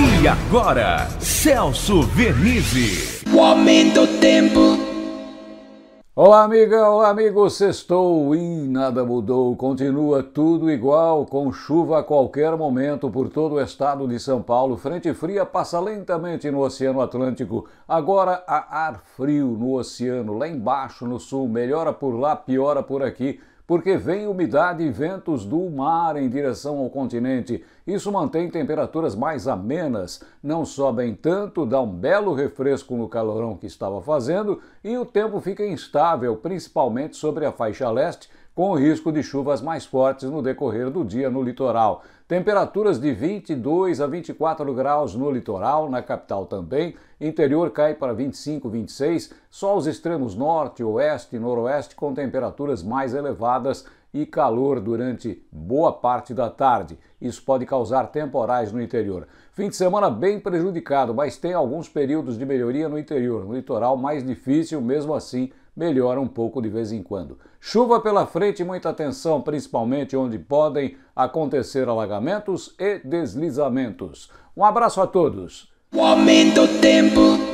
E agora, Celso Vernizzi. O aumento tempo. Olá, amiga, olá, amigo. Sextou e nada mudou. Continua tudo igual, com chuva a qualquer momento por todo o estado de São Paulo. Frente fria passa lentamente no Oceano Atlântico. Agora há ar frio no oceano, lá embaixo no sul. Melhora por lá, piora por aqui porque vem umidade e ventos do mar em direção ao continente. Isso mantém temperaturas mais amenas, não sobem tanto, dá um belo refresco no calorão que estava fazendo e o tempo fica instável, principalmente sobre a faixa leste, com risco de chuvas mais fortes no decorrer do dia no litoral. Temperaturas de 22 a 24 graus no litoral, na capital também. Interior cai para 25, 26. Só os extremos norte, oeste e noroeste com temperaturas mais elevadas e calor durante boa parte da tarde. Isso pode causar temporais no interior. Fim de semana bem prejudicado, mas tem alguns períodos de melhoria no interior. No litoral, mais difícil, mesmo assim, melhora um pouco de vez em quando. Chuva pela frente, muita atenção, principalmente onde podem acontecer alagamentos e deslizamentos. Um abraço a todos. O aumento do tempo.